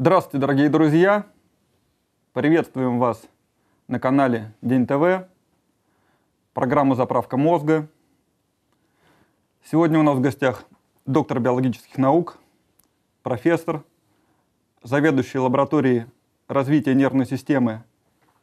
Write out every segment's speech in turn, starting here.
Здравствуйте, дорогие друзья! Приветствуем вас на канале День ТВ, программа «Заправка мозга». Сегодня у нас в гостях доктор биологических наук, профессор, заведующий лабораторией развития нервной системы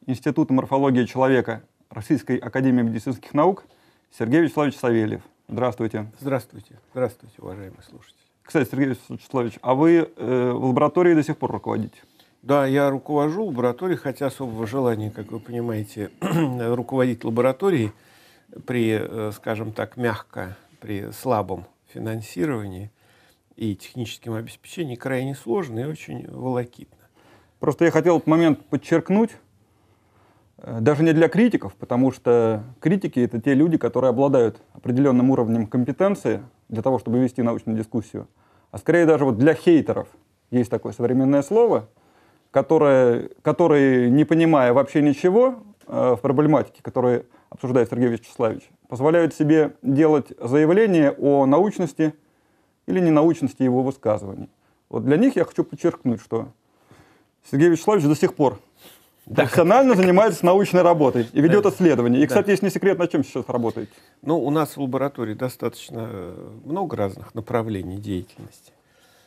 Института морфологии человека Российской академии медицинских наук Сергей Вячеславович Савельев. Здравствуйте. Здравствуйте. Здравствуйте, уважаемые слушатели. Кстати, Сергей Вячеславович, а вы э, в лаборатории до сих пор руководите? Да, я руковожу лабораторией, хотя особого желания, как вы понимаете, руководить лабораторией при, э, скажем так, мягко, при слабом финансировании и техническом обеспечении крайне сложно и очень волокитно. Просто я хотел этот момент подчеркнуть, э, даже не для критиков, потому что критики — это те люди, которые обладают определенным уровнем компетенции, для того, чтобы вести научную дискуссию, а скорее даже вот для хейтеров. Есть такое современное слово, которое, которые, не понимая вообще ничего э, в проблематике, которую обсуждает Сергей Вячеславович, позволяют себе делать заявление о научности или ненаучности его высказываний. Вот для них я хочу подчеркнуть, что Сергей Вячеславович до сих пор Профессионально занимается научной работой и ведет да. исследования. И, кстати, да. если не секрет, на чем сейчас работаете? Ну, у нас в лаборатории достаточно э, много разных направлений деятельности.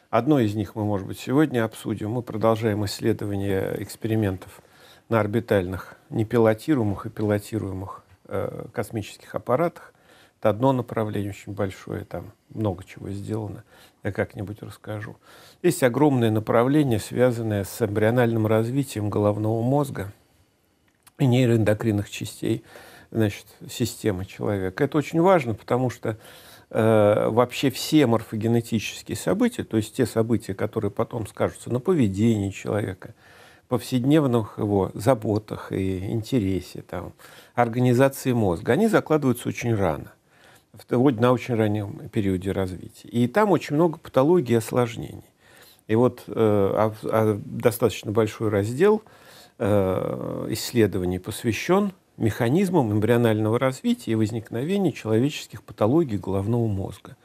Одно из них мы, может быть, сегодня обсудим. Мы продолжаем исследование экспериментов на орбитальных, непилотируемых и пилотируемых э, космических аппаратах. Это одно направление очень большое, там много чего сделано, я как-нибудь расскажу. Есть огромное направление, связанное с эмбриональным развитием головного мозга и нейроэндокринных частей значит, системы человека. Это очень важно, потому что э, вообще все морфогенетические события, то есть те события, которые потом скажутся на поведении человека, повседневных его заботах и интересе, там, организации мозга, они закладываются очень рано в на очень раннем периоде развития. И там очень много патологий и осложнений. И вот э, а, а достаточно большой раздел э, исследований посвящен механизмам эмбрионального развития и возникновения человеческих патологий головного мозга.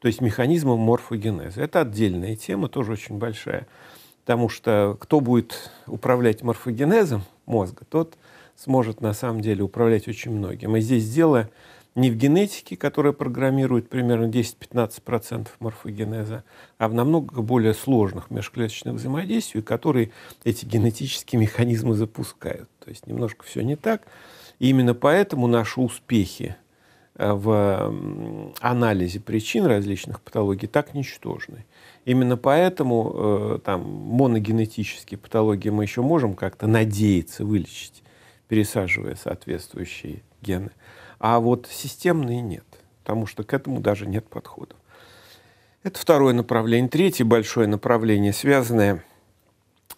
То есть механизмам морфогенеза. Это отдельная тема, тоже очень большая. Потому что кто будет управлять морфогенезом мозга, тот сможет на самом деле управлять очень многим. И здесь дело не в генетике, которая программирует примерно 10-15% морфогенеза, а в намного более сложных межклеточных взаимодействий, которые эти генетические механизмы запускают. То есть немножко все не так. И именно поэтому наши успехи э, в анализе причин различных патологий так ничтожны. Именно поэтому э, там моногенетические патологии мы еще можем как-то надеяться вылечить, пересаживая соответствующие гены. А вот системные нет, потому что к этому даже нет подходов. Это второе направление. Третье большое направление, связанное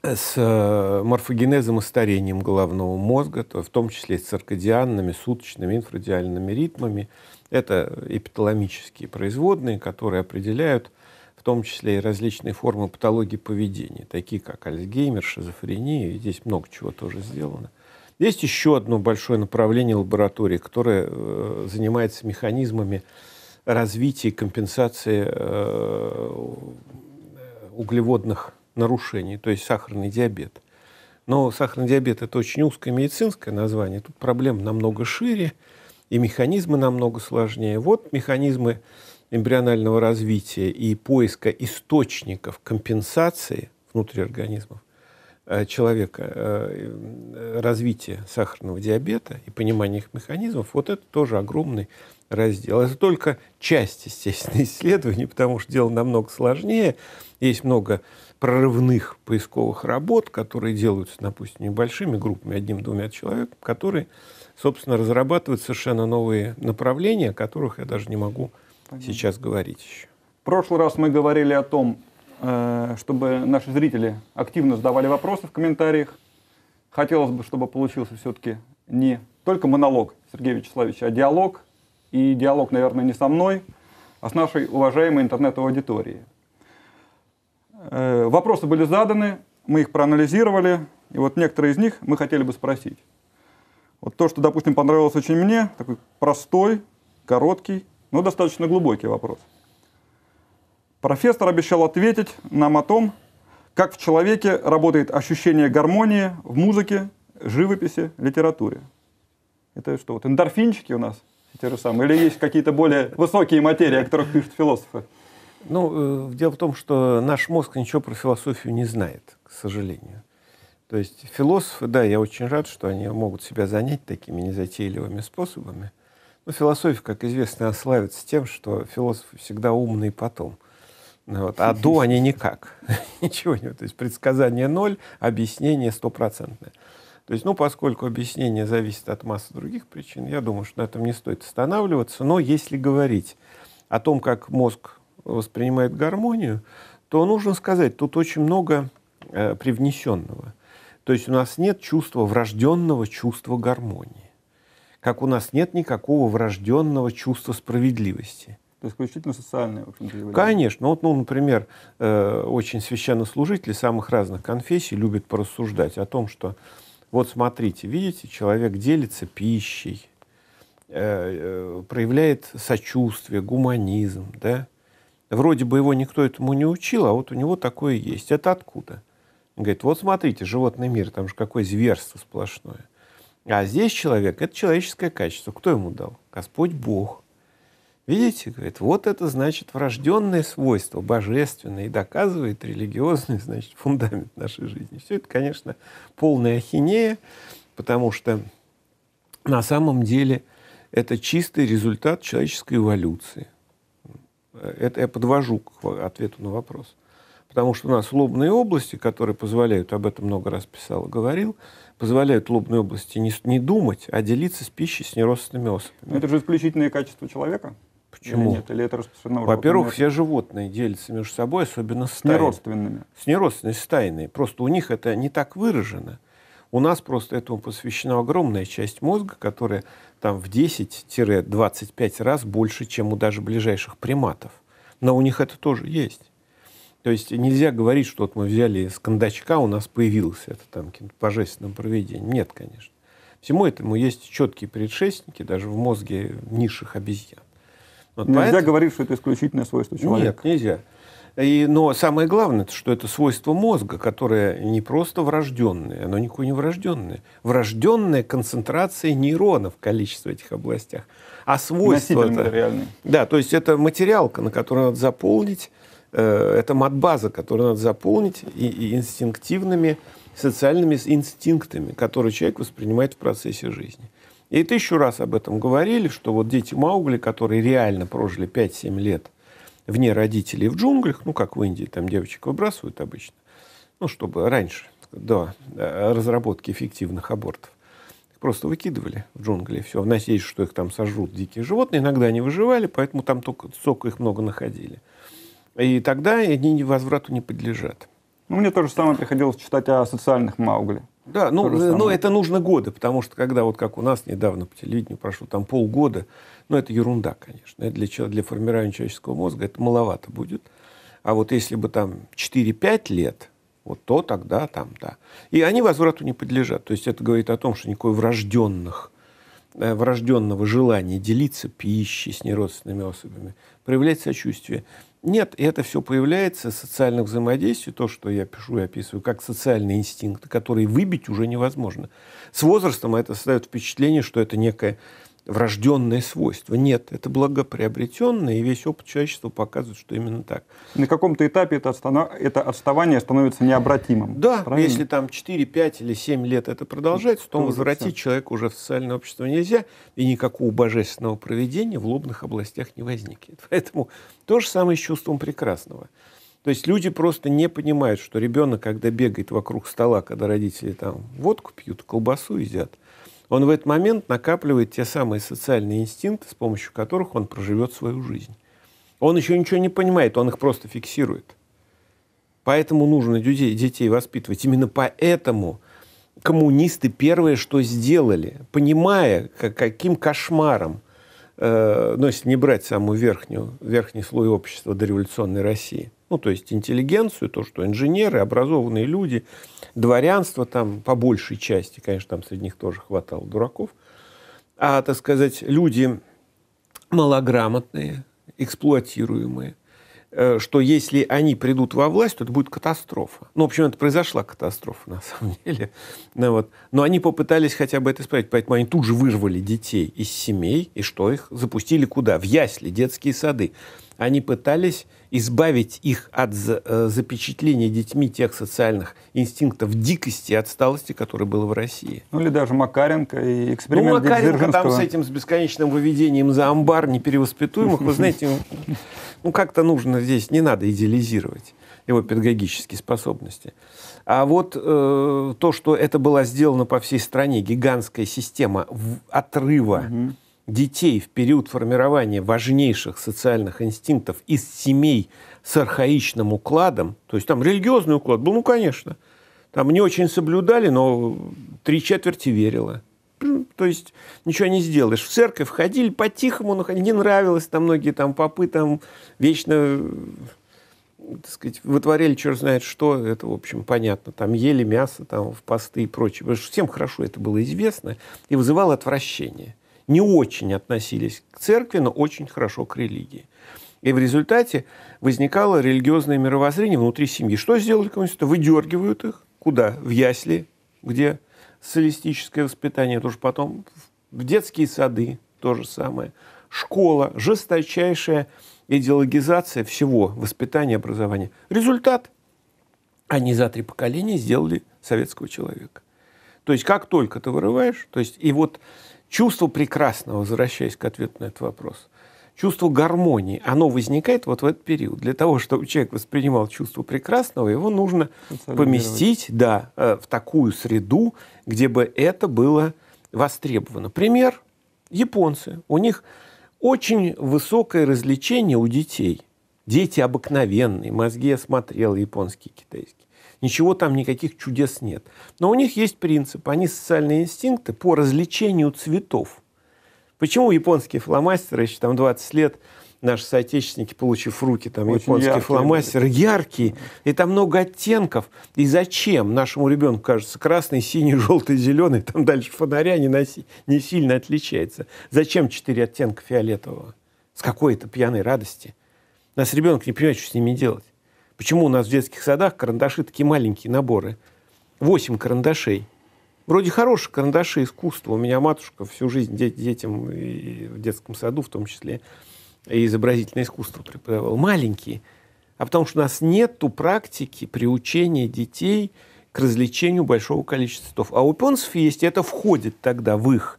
с э, морфогенезом и старением головного мозга, то в том числе с циркодианными, суточными, инфрадиальными ритмами. Это эпиталамические производные, которые определяют в том числе и различные формы патологии поведения, такие как Альцгеймер, шизофрения, и здесь много чего тоже сделано – есть еще одно большое направление лаборатории, которое э, занимается механизмами развития и компенсации э, углеводных нарушений, то есть сахарный диабет. Но сахарный диабет – это очень узкое медицинское название. Тут проблема намного шире, и механизмы намного сложнее. Вот механизмы эмбрионального развития и поиска источников компенсации внутри организмов – Э, человека э, э, развитие сахарного диабета и понимание их механизмов, вот это тоже огромный раздел. Это только часть, естественно, исследований, потому что дело намного сложнее. Есть много прорывных поисковых работ, которые делаются, допустим, небольшими группами, одним-двумя человек, которые, собственно, разрабатывают совершенно новые направления, о которых я даже не могу Понятно. сейчас говорить еще. В прошлый раз мы говорили о том, Э, чтобы наши зрители активно задавали вопросы в комментариях. Хотелось бы, чтобы получился все-таки не только монолог Сергея Вячеславовича, а диалог. И диалог, наверное, не со мной, а с нашей уважаемой интернет-аудиторией. Э, вопросы были заданы, мы их проанализировали, и вот некоторые из них мы хотели бы спросить. Вот то, что, допустим, понравилось очень мне, такой простой, короткий, но достаточно глубокий вопрос – Профессор обещал ответить нам о том, как в человеке работает ощущение гармонии в музыке, живописи, литературе. Это что, вот эндорфинчики у нас те же самые? Или есть какие-то более высокие материи, о которых пишут философы? Ну, э, дело в том, что наш мозг ничего про философию не знает, к сожалению. То есть философы, да, я очень рад, что они могут себя занять такими незатейливыми способами. Но философия, как известно, славится тем, что философы всегда умные потом. Вот. А до они никак. Ничего нет. То есть предсказание ноль, объяснение стопроцентное. То есть, ну, поскольку объяснение зависит от массы других причин, я думаю, что на этом не стоит останавливаться. Но если говорить о том, как мозг воспринимает гармонию, то нужно сказать, тут очень много э, привнесенного. То есть у нас нет чувства врожденного чувства гармонии, как у нас нет никакого врожденного чувства справедливости. Это исключительно социальное, в общем явление. Конечно. Ну, вот, ну, например, э, очень священнослужители самых разных конфессий любят порассуждать о том, что вот смотрите, видите, человек делится пищей, э, э, проявляет сочувствие, гуманизм, да? Вроде бы его никто этому не учил, а вот у него такое есть. Это откуда? Он говорит, вот смотрите, животный мир, там же какое зверство сплошное. А здесь человек – это человеческое качество. Кто ему дал? Господь Бог. Видите, говорит, вот это значит врожденное свойство, божественное, и доказывает религиозный, значит, фундамент нашей жизни. Все это, конечно, полная ахинея, потому что на самом деле это чистый результат человеческой эволюции. Это я подвожу к ответу на вопрос. Потому что у нас лобные области, которые позволяют, об этом много раз писал и говорил, позволяют лобной области не, не думать, а делиться с пищей с неродственными особями. это же исключительное качество человека. Почему? нет, или это распространено Во-первых, все животные делятся между собой, особенно с стайной. неродственными. С неродственной стайной. Просто у них это не так выражено. У нас просто этому посвящена огромная часть мозга, которая там в 10-25 раз больше, чем у даже ближайших приматов. Но у них это тоже есть. То есть нельзя говорить, что вот мы взяли из кондачка, у нас появился это там каким-то божественным проведением. Нет, конечно. Всему этому есть четкие предшественники даже в мозге низших обезьян. Вот нельзя поэтому... говорить, что это исключительное свойство человека. Нет, нельзя. И, но самое главное, что это свойство мозга, которое не просто врожденное, оно никакое не врожденное. Врожденная концентрация нейронов, количество этих областях. А свойство... это материальный. Да, то есть это материалка, на которую надо заполнить, э, это матбаза, которую надо заполнить и, и инстинктивными социальными инстинктами, которые человек воспринимает в процессе жизни. И тысячу раз об этом говорили, что вот дети Маугли, которые реально прожили 5-7 лет вне родителей в джунглях, ну, как в Индии, там девочек выбрасывают обычно, ну, чтобы раньше, до э, разработки эффективных абортов, их просто выкидывали в джунгли, все, в надежде, что их там сожрут дикие животные, иногда они выживали, поэтому там только сок их много находили. И тогда они возврату не подлежат. Ну, мне тоже самое приходилось читать о социальных Маугли. Да, ну, но э, ну, это нужно годы, потому что когда вот как у нас недавно по телевидению прошло там полгода, ну это ерунда, конечно. Это для, для формирования человеческого мозга это маловато будет. А вот если бы там 4-5 лет, вот то тогда там, да. И они возврату не подлежат. То есть это говорит о том, что никакой врожденных, э, врожденного желания делиться пищей с неродственными особями, проявлять сочувствие – нет, это все появляется в социальных взаимодействий, то, что я пишу и описываю, как социальный инстинкт, который выбить уже невозможно. С возрастом это создает впечатление, что это некая врожденное свойство. Нет, это благоприобретенное, и весь опыт человечества показывает, что именно так. На каком-то этапе это, отстанов... это отставание становится необратимым. Да, правильно? если там 4, 5 или 7 лет это продолжается, то, то возвратить человека уже в социальное общество нельзя, и никакого божественного проведения в лобных областях не возникнет. Поэтому то же самое с чувством прекрасного. То есть люди просто не понимают, что ребенок, когда бегает вокруг стола, когда родители там водку пьют, колбасу едят – он в этот момент накапливает те самые социальные инстинкты, с помощью которых он проживет свою жизнь. Он еще ничего не понимает, он их просто фиксирует. Поэтому нужно людей, детей воспитывать. Именно поэтому коммунисты первое, что сделали, понимая, каким кошмаром э, ну, если не брать самую верхнюю, верхний слой общества дореволюционной России, ну, то есть интеллигенцию, то, что инженеры, образованные люди, дворянство там по большей части, конечно, там среди них тоже хватало дураков, а, так сказать, люди малограмотные, эксплуатируемые – Э, что если они придут во власть, то это будет катастрофа. Ну, в общем, это произошла катастрофа, на самом деле. Ну, вот. Но они попытались хотя бы это исправить, поэтому они тут же вырвали детей из семей, и что их? Запустили куда? В ясли, детские сады они пытались избавить их от э, запечатления детьми тех социальных инстинктов дикости и отсталости, которые было в России. Ну или даже Макаренко и ну, эксперимент Ну Макаренко там с этим, с бесконечным выведением за амбар невперевоспитуемых, вы знаете, ну как-то нужно здесь, не надо идеализировать его педагогические способности. А вот э, то, что это было сделано по всей стране, гигантская система отрыва угу детей в период формирования важнейших социальных инстинктов из семей с архаичным укладом, то есть там религиозный уклад был, ну, конечно, там не очень соблюдали, но три четверти верила. То есть ничего не сделаешь. В церковь ходили по-тихому, но не нравилось там многие там попы там вечно так сказать, вытворяли черт знает что, это, в общем, понятно. Там ели мясо там, в посты и прочее. Потому что всем хорошо это было известно и вызывало отвращение не очень относились к церкви, но очень хорошо к религии. И в результате возникало религиозное мировоззрение внутри семьи. Что сделали коммунисты? Выдергивают их. Куда? В ясли, где солистическое воспитание, тоже потом в детские сады, то же самое. Школа, жесточайшая идеологизация всего воспитания, образования. Результат – они за три поколения сделали советского человека. То есть как только ты вырываешь, то есть и вот Чувство прекрасного, возвращаясь к ответу на этот вопрос, чувство гармонии, оно возникает вот в этот период. Для того, чтобы человек воспринимал чувство прекрасного, его нужно поместить да, э, в такую среду, где бы это было востребовано. Пример – японцы. У них очень высокое развлечение у детей. Дети обыкновенные, мозги я смотрел, японские, китайские. Ничего там, никаких чудес нет. Но у них есть принцип. Они социальные инстинкты по развлечению цветов. Почему японские фломастеры, еще там 20 лет, наши соотечественники, получив в руки там Очень японские яркие, фломастеры, яркие, и там много оттенков. И зачем нашему ребенку кажется красный, синий, желтый, зеленый, там дальше фонаря не, носи, не сильно отличается. Зачем четыре оттенка фиолетового? С какой-то пьяной радости. Нас ребенок не понимает, что с ними делать. Почему у нас в детских садах карандаши такие маленькие наборы? Восемь карандашей. Вроде хорошие карандаши искусства. У меня матушка всю жизнь де- детям и в детском саду в том числе и изобразительное искусство преподавала. Маленькие. А потому что у нас нет практики приучения детей к развлечению большого количества цветов. А у японцев есть, это входит тогда в их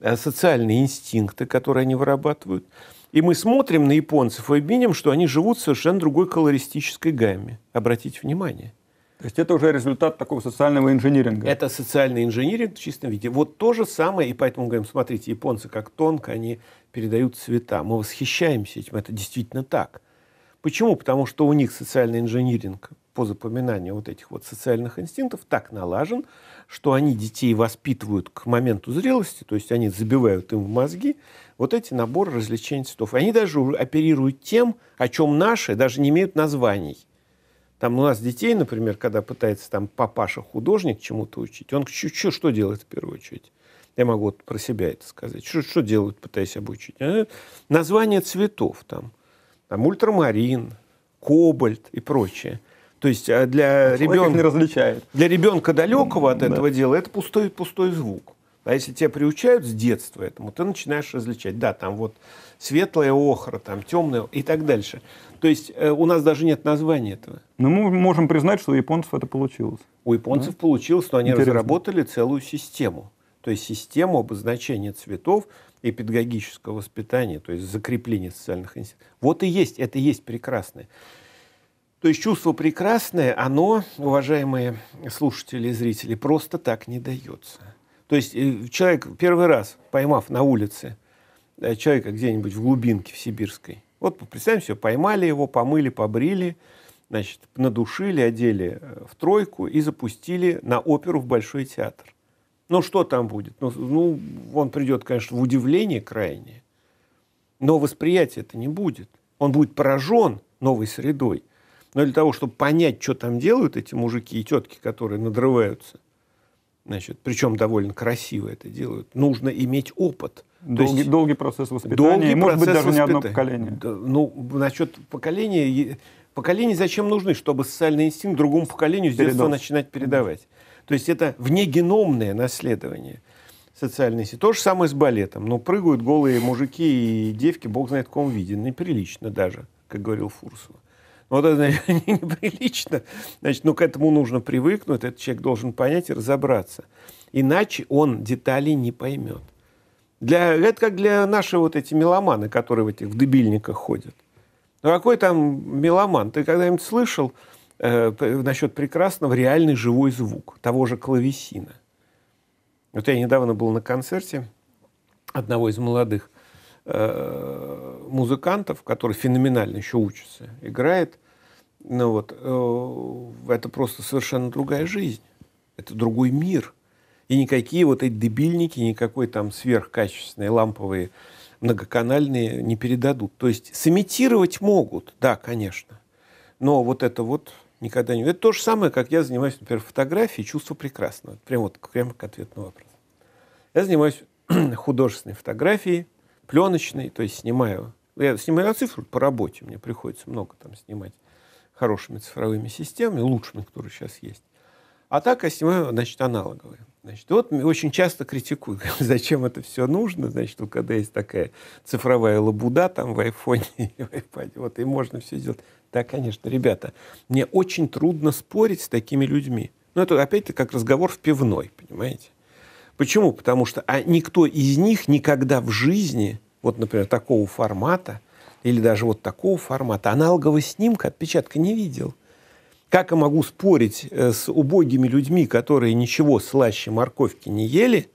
э, социальные инстинкты, которые они вырабатывают – и мы смотрим на японцев и видим, что они живут в совершенно другой колористической гамме. Обратите внимание. То есть это уже результат такого социального инжиниринга. Это социальный инжиниринг в чистом виде. Вот то же самое, и поэтому говорим, смотрите, японцы как тонко, они передают цвета. Мы восхищаемся этим, это действительно так. Почему? Потому что у них социальный инжиниринг по запоминанию вот этих вот социальных инстинктов так налажен, что они детей воспитывают к моменту зрелости, то есть они забивают им в мозги вот эти наборы развлечений цветов. Они даже оперируют тем, о чем наши даже не имеют названий. Там у нас детей, например, когда пытается там папаша-художник чему-то учить, он что чё, что делает в первую очередь? Я могу вот про себя это сказать. Что, что делают, пытаясь обучить? А? Название цветов там. Там ультрамарин, кобальт и прочее – то есть а для а ребенка... не различает. Для ребенка далекого от этого да. дела это пустой, пустой звук. А если тебя приучают с детства этому, ты начинаешь различать. Да, там вот светлая охра, там темная и так дальше. То есть э, у нас даже нет названия этого. Но ну, мы можем признать, что у японцев это получилось. У японцев да? получилось, но они Интересно. разработали целую систему. То есть систему обозначения цветов и педагогического воспитания, то есть закрепления социальных институтов. Вот и есть, это и есть прекрасное. То есть чувство прекрасное, оно, уважаемые слушатели и зрители, просто так не дается. То есть э, человек первый раз, поймав на улице э, человека где-нибудь в глубинке в Сибирской, вот представим все поймали его, помыли, побрили, значит, надушили, одели э, в тройку и запустили на оперу в Большой театр. Ну, что там будет? Ну, ну он придет, конечно, в удивление крайнее, но восприятия это не будет. Он будет поражен новой средой – но для того, чтобы понять, что там делают эти мужики и тетки, которые надрываются, значит, причем довольно красиво это делают, нужно иметь опыт. Долгий, есть, долгий процесс воспитания, долгий и, может процесс быть, даже воспитания. не одно поколение. Да, ну, насчет поколения, поколения зачем нужны? Чтобы социальный инстинкт другому поколению с детства начинать передавать. То есть это внегеномное наследование социальной сети. То же самое с балетом. Но ну, прыгают голые мужики и девки, бог знает в каком виде. Неприлично даже, как говорил Фурсова. Ну, вот это значит, неприлично. Значит, ну, к этому нужно привыкнуть, этот человек должен понять и разобраться. Иначе он деталей не поймет. Для, это как для наших вот эти меломаны, которые в этих в дебильниках ходят. Ну, какой там меломан? Ты когда-нибудь слышал э, насчет прекрасного реальный живой звук того же клавесина? Вот я недавно был на концерте одного из молодых Э, музыкантов, который феноменально еще учится, играет, ну вот, э, это просто совершенно другая жизнь, это другой мир. И никакие вот эти дебильники, никакой там сверхкачественные ламповые многоканальные не передадут. То есть сымитировать могут, да, конечно, но вот это вот никогда не... Это то же самое, как я занимаюсь, например, фотографией чувство прекрасного. Прям вот прямо к ответу на вопрос. Я занимаюсь художественной фотографией, пленочный, то есть снимаю. Я снимаю цифру по работе, мне приходится много там снимать хорошими цифровыми системами, лучшими, которые сейчас есть. А так я снимаю, значит, аналоговые. Значит, вот очень часто критикую, зачем это все нужно, значит, вот когда есть такая цифровая лабуда там в айфоне и в iPad, вот, и можно все сделать. Да, конечно, ребята, мне очень трудно спорить с такими людьми. Но ну, это опять-таки как разговор в пивной, понимаете? Почему? Потому что а никто из них никогда в жизни, вот, например, такого формата, или даже вот такого формата, аналогового снимка отпечатка не видел. Как я могу спорить э, с убогими людьми, которые ничего слаще морковки не ели,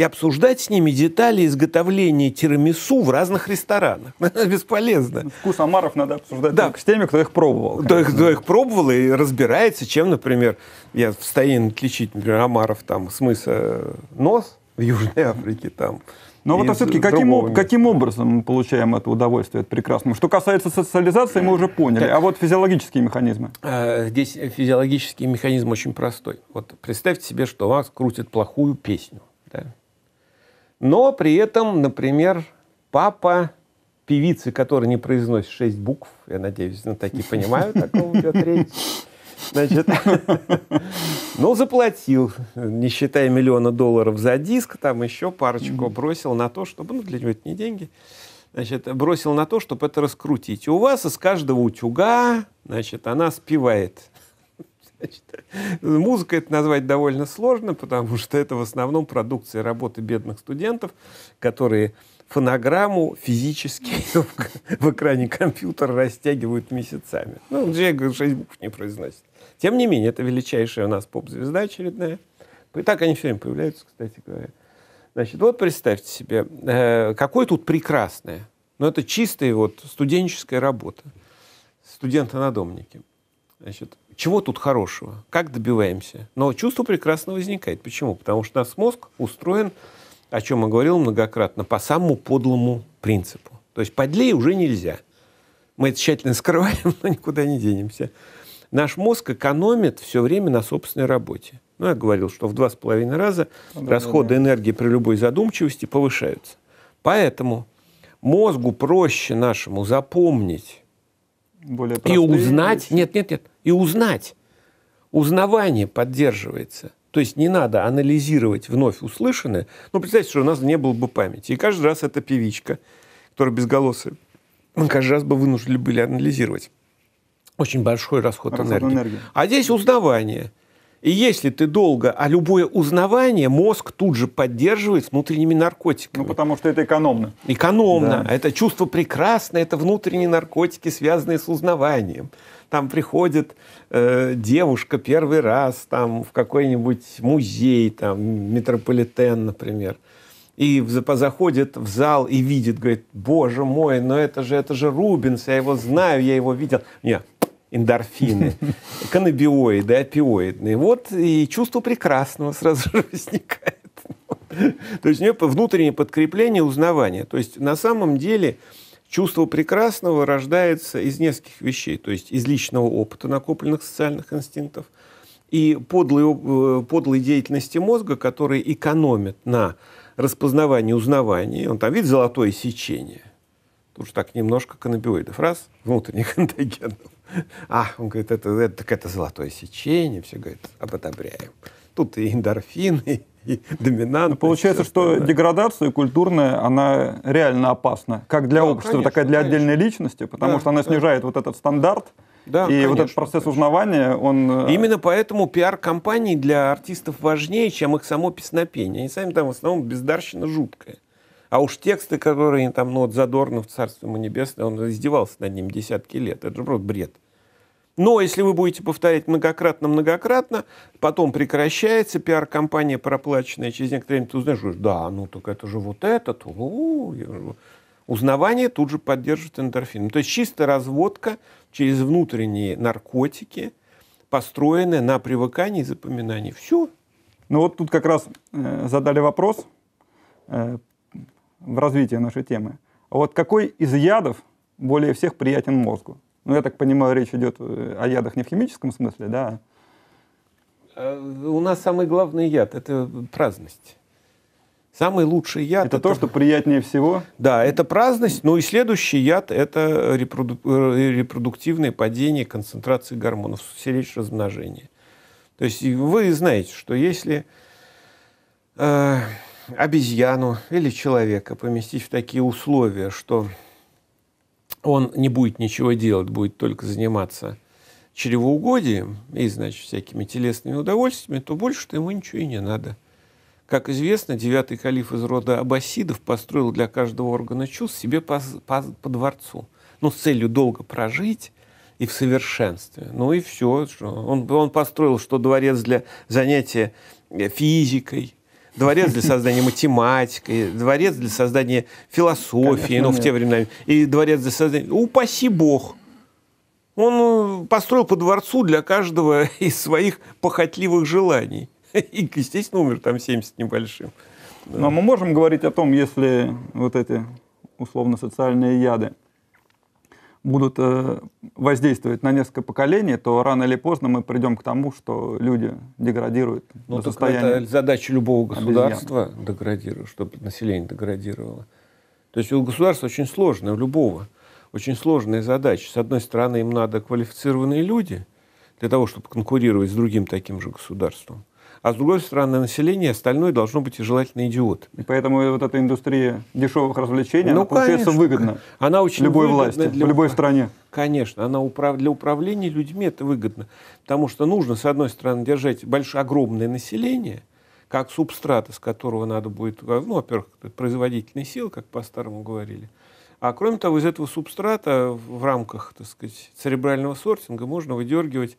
и обсуждать с ними детали изготовления тирамису в разных ресторанах. Бесполезно. Ну, вкус омаров надо обсуждать да. только с теми, кто их пробовал. Кто их, кто их пробовал и разбирается, чем, например, я в состоянии отличить, например, омаров там с мыса э, нос в Южной Африке там. Но вот а все-таки каким, каким образом мы получаем это удовольствие от прекрасного? Что касается социализации, мы уже поняли. Так, а вот физиологические механизмы? А, здесь физиологический механизм очень простой. Вот представьте себе, что вас крутит плохую песню. Да? Но при этом, например, папа певицы, которая не произносит шесть букв, я надеюсь, на ну, такие понимают, о ком идет речь, Значит, но ну, заплатил, не считая миллиона долларов за диск, там еще парочку бросил на то, чтобы, ну, для него это не деньги, значит, бросил на то, чтобы это раскрутить. у вас из каждого утюга, значит, она спевает Значит, музыка это назвать довольно сложно, потому что это в основном продукция работы бедных студентов, которые фонограмму физически в экране компьютера растягивают месяцами. Ну, Джейк шесть букв не произносит. Тем не менее, это величайшая у нас поп-звезда очередная. И так они все время появляются, кстати говоря. Значит, вот представьте себе, э, какое тут прекрасное. Но ну, это чистая вот студенческая работа. Студента на Значит, чего тут хорошего? Как добиваемся? Но чувство прекрасно возникает. Почему? Потому что наш мозг устроен, о чем я говорил многократно, по самому подлому принципу. То есть подлее уже нельзя. Мы это тщательно скрываем, но никуда не денемся. Наш мозг экономит все время на собственной работе. Ну, я говорил, что в два с половиной раза да, расходы да, да. энергии при любой задумчивости повышаются. Поэтому мозгу проще нашему запомнить более простые. И узнать, нет, нет, нет, и узнать. Узнавание поддерживается. То есть не надо анализировать вновь услышанное. Ну, представьте, что у нас не было бы памяти. И каждый раз эта певичка, которая безголосая, мы каждый раз бы вынуждены были анализировать. Очень большой расход, расход энергии. энергии. А здесь узнавание. И если ты долго, а любое узнавание мозг тут же поддерживает внутренними наркотиками. Ну, потому что это экономно. Экономно. Да. Это чувство прекрасное, это внутренние наркотики, связанные с узнаванием. Там приходит э, девушка первый раз там, в какой-нибудь музей, там, метрополитен, например и заходит в зал и видит, говорит, боже мой, но это же, это же Рубинс, я его знаю, я его видел. Нет, эндорфины, каннабиоиды, опиоидные. Вот и чувство прекрасного сразу же возникает. То есть у нее внутреннее подкрепление узнавания. То есть на самом деле чувство прекрасного рождается из нескольких вещей. То есть из личного опыта накопленных социальных инстинктов и подлой, э, подлой деятельности мозга, который экономит на распознавании, узнавании. Он там видит золотое сечение уж так немножко каннабиоидов. Раз, внутренних антогенов. А, он говорит, это, это, так это золотое сечение, все, говорит, ободобряем. Тут и эндорфины, и доминант. А получается, что да. деградация культурная, она реально опасна. Как для да, общества, конечно, так и для конечно. отдельной личности, потому да, что она да. снижает вот этот стандарт. Да, и конечно, вот этот процесс конечно. узнавания, он... Э, Именно поэтому пиар-компании для артистов важнее, чем их само песнопение. Они сами там в основном бездарщина жуткая. А уж тексты, которые там, ну вот Задорнов, Царство ему небесное, он издевался над ним десятки лет. Это же просто бред. Но если вы будете повторять многократно-многократно, потом прекращается, пиар-компания проплаченная, через некоторое время ты узнаешь, говоришь, да, ну только это же вот этот. У -у -у. Узнавание тут же поддерживает эндорфин. То есть чисто разводка через внутренние наркотики, построенная на привыкании и запоминании. Все. Ну вот тут как раз э, задали вопрос э, в развитии нашей темы. вот какой из ядов более всех приятен мозгу? Ну, я так понимаю, речь идет э, о ядах не в химическом смысле, да? Э, у нас самый главный яд – это праздность. Самый лучший яд. Это, это то, что приятнее всего? Да, это праздность. Ну и следующий яд – это репроду... Э, репродуктивное падение концентрации гормонов, серечь размножения. То есть вы знаете, что если э, обезьяну или человека поместить в такие условия, что он не будет ничего делать, будет только заниматься чревоугодием и, значит, всякими телесными удовольствиями, то больше-то ему ничего и не надо. Как известно, девятый калиф из рода аббасидов построил для каждого органа чувств себе по, по, по дворцу. Ну, с целью долго прожить и в совершенстве. Ну и все. Он, он построил, что дворец для занятия э, физикой – дворец для создания математики, дворец для создания философии, Конечно, ну, в те времена, и дворец для создания... Упаси бог! Он э, построил по дворцу для каждого из своих похотливых желаний. И, естественно, умер там 70 небольшим. Но мы можем говорить о том, если вот эти условно-социальные яды – будут э, воздействовать на несколько поколений, то рано или поздно мы придем к тому, что люди деградируют ну, до состояния. Это задача любого государства деградировать, чтобы население деградировало. То есть у государства очень сложная, у любого, очень сложная задача. С одной стороны, им надо квалифицированные люди для того, чтобы конкурировать с другим таким же государством а с другой стороны, население остальное должно быть и желательно идиот. И поэтому вот эта индустрия дешевых развлечений, ну, она, получается, выгодна. Она очень любой выгодна власти, для... в любой стране. Конечно, она управ... для управления людьми это выгодно. Потому что нужно, с одной стороны, держать большое, огромное население, как субстрат, из которого надо будет, э, ну, во-первых, производительные силы, как по-старому говорили, а кроме того, из этого субстрата в рамках, так сказать, церебрального сортинга можно выдергивать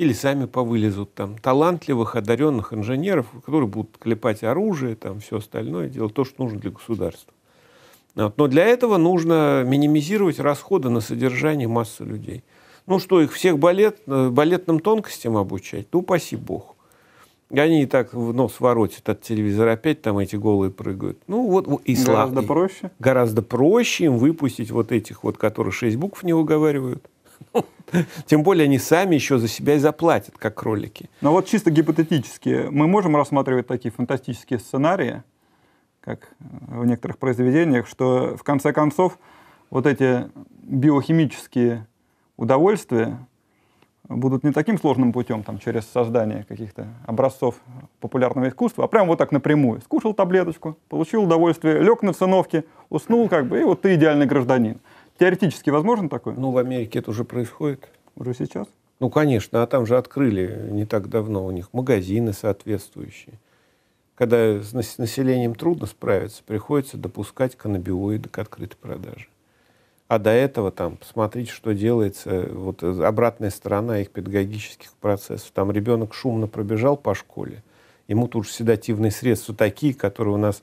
или сами повылезут там талантливых, одаренных инженеров, которые будут клепать оружие, там все остальное, делать то, что нужно для государства. Вот. Но для этого нужно минимизировать расходы на содержание массы людей. Ну что, их всех балет, э, балетным тонкостям обучать? Ну, паси бог. Они и так в нос воротят от телевизора, опять там эти голые прыгают. Ну вот и Гораздо славный. проще. Гораздо проще им выпустить вот этих вот, которые шесть букв не уговаривают Тем более они сами еще за себя и заплатят, как кролики. Но вот чисто гипотетически, мы можем рассматривать такие фантастические сценарии, как э, в некоторых произведениях, что в конце концов вот эти биохимические удовольствия будут не таким сложным путем, там, через создание каких-то образцов популярного искусства, а прям вот так напрямую. Скушал таблеточку, получил удовольствие, лег на циновке, уснул как бы, и вот ты идеальный гражданин. Теоретически возможно такое? Ну, в Америке это уже происходит. Уже сейчас? Ну, конечно, а там же открыли не так давно у них магазины соответствующие. Когда с населением трудно справиться, приходится допускать каннабиоиды к открытой продаже. А до этого там посмотрите, что делается, вот э, обратная сторона их педагогических процессов. Там ребенок шумно пробежал по школе, ему тут же седативные средства такие, которые у нас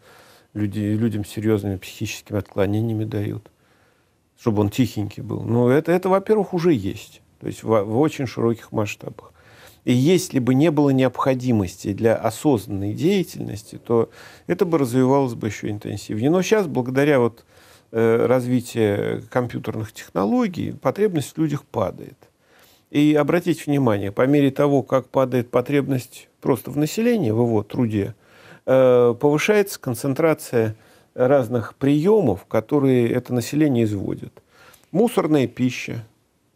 люди, людям с серьезными психическими отклонениями дают чтобы он тихенький был. Но это, это во-первых, уже есть. То есть в, в очень широких масштабах. И если бы не было необходимости для осознанной деятельности, то это бы развивалось бы еще интенсивнее. Но сейчас, благодаря вот, э, развитию компьютерных технологий, потребность в людях падает. И обратите внимание, по мере того, как падает потребность просто в населении, в его труде, э, повышается концентрация разных приемов, которые это население изводит. Мусорная пища,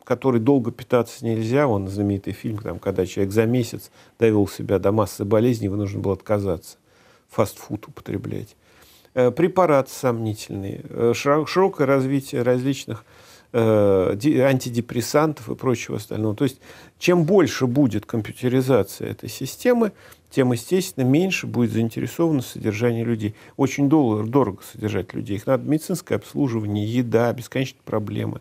которой долго питаться нельзя. вон знаменитый фильм, там, когда человек за месяц довел себя до массы болезней, его нужно было отказаться. Фастфуд употреблять. Э, препараты сомнительные. Э, широкое развитие различных Э, антидепрессантов и прочего остального. То есть чем больше будет компьютеризация этой системы, тем, естественно, меньше будет заинтересовано содержание людей. Очень доллар, дорого содержать людей. Их надо медицинское обслуживание, еда, бесконечные проблемы.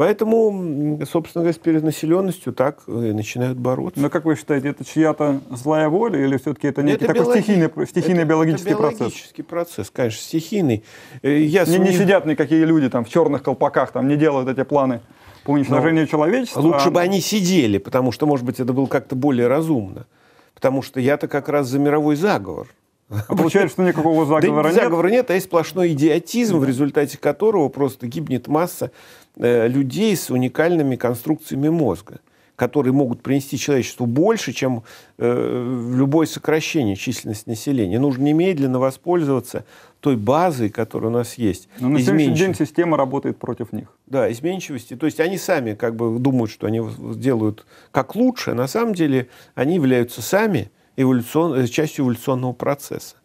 Поэтому, собственно говоря, с перенаселенностью так э, и начинают бороться. Но как вы считаете, это чья-то злая воля или все-таки это ну, некий это такой биологи... стихийный, стихийный это, биологический это процесс? биологический процесс, конечно, стихийный. Э, я не, сум... не сидят никакие люди там в черных колпаках, там не делают эти планы по уничтожению Но ну, человечества. Лучше а... бы они сидели, потому что, может быть, это было как-то более разумно. Потому что я-то как раз за мировой заговор. А получается, что никакого заговора да, нет? Заговора нет, а есть сплошной идиотизм, да. в результате которого просто гибнет масса э, людей с уникальными конструкциями мозга которые могут принести человечеству больше, чем э, любое сокращение численности населения. Нужно немедленно воспользоваться той базой, которая у нас есть. Но ну, на сегодняшний день система работает против них. Да, изменчивости. То есть они сами как бы думают, что они делают как лучше, а на самом деле они являются сами эволюцион, э, частью эволюционного процесса.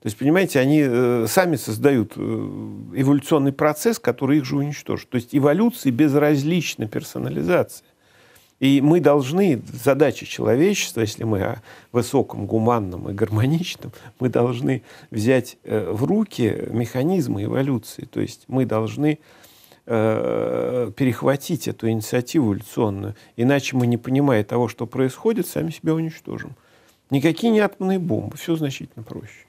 То есть, понимаете, они э, сами создают э, эволюционный процесс, который их же уничтожит. То есть эволюции безразлична персонализация. И мы должны, задача человечества, если мы о высоком, гуманном и гармоничном, мы должны взять в руки механизмы эволюции. То есть мы должны перехватить эту инициативу эволюционную. Иначе мы, не понимая того, что происходит, сами себя уничтожим. Никакие не атомные бомбы, все значительно проще.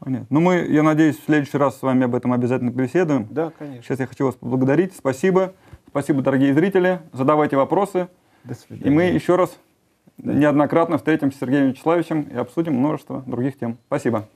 Понятно. Ну, мы, я надеюсь, в следующий раз с вами об этом обязательно беседуем. Да, конечно. Сейчас я хочу вас поблагодарить. Спасибо. Спасибо, дорогие зрители. Задавайте вопросы. До свидания. И мы еще раз неоднократно встретимся с Сергеем Вячеславовичем и обсудим множество других тем. Спасибо.